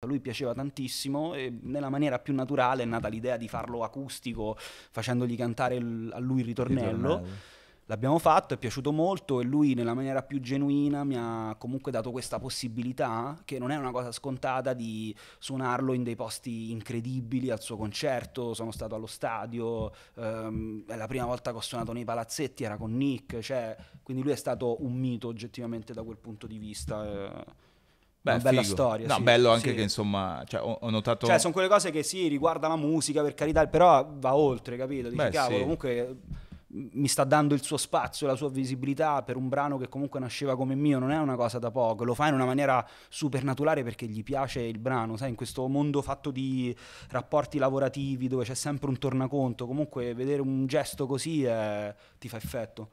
A lui piaceva tantissimo e nella maniera più naturale è nata l'idea di farlo acustico facendogli cantare il, a lui il ritornello. ritornello. L'abbiamo fatto, è piaciuto molto e lui nella maniera più genuina mi ha comunque dato questa possibilità, che non è una cosa scontata, di suonarlo in dei posti incredibili al suo concerto. Sono stato allo stadio, ehm, è la prima volta che ho suonato nei palazzetti, era con Nick, cioè, quindi lui è stato un mito oggettivamente da quel punto di vista. Eh. Beh, una bella figo. storia. No, sì, bello anche sì. che insomma, cioè, ho, ho, notato... Cioè, sono quelle cose che sì, riguarda la musica, per carità, però va oltre, capito? Dici, Beh, cavolo, sì. comunque mi sta dando il suo spazio, la sua visibilità per un brano che comunque nasceva come mio, non è una cosa da poco, lo fa in una maniera supernaturale perché gli piace il brano, sai, in questo mondo fatto di rapporti lavorativi dove c'è sempre un tornaconto, comunque vedere un gesto così è... ti fa effetto.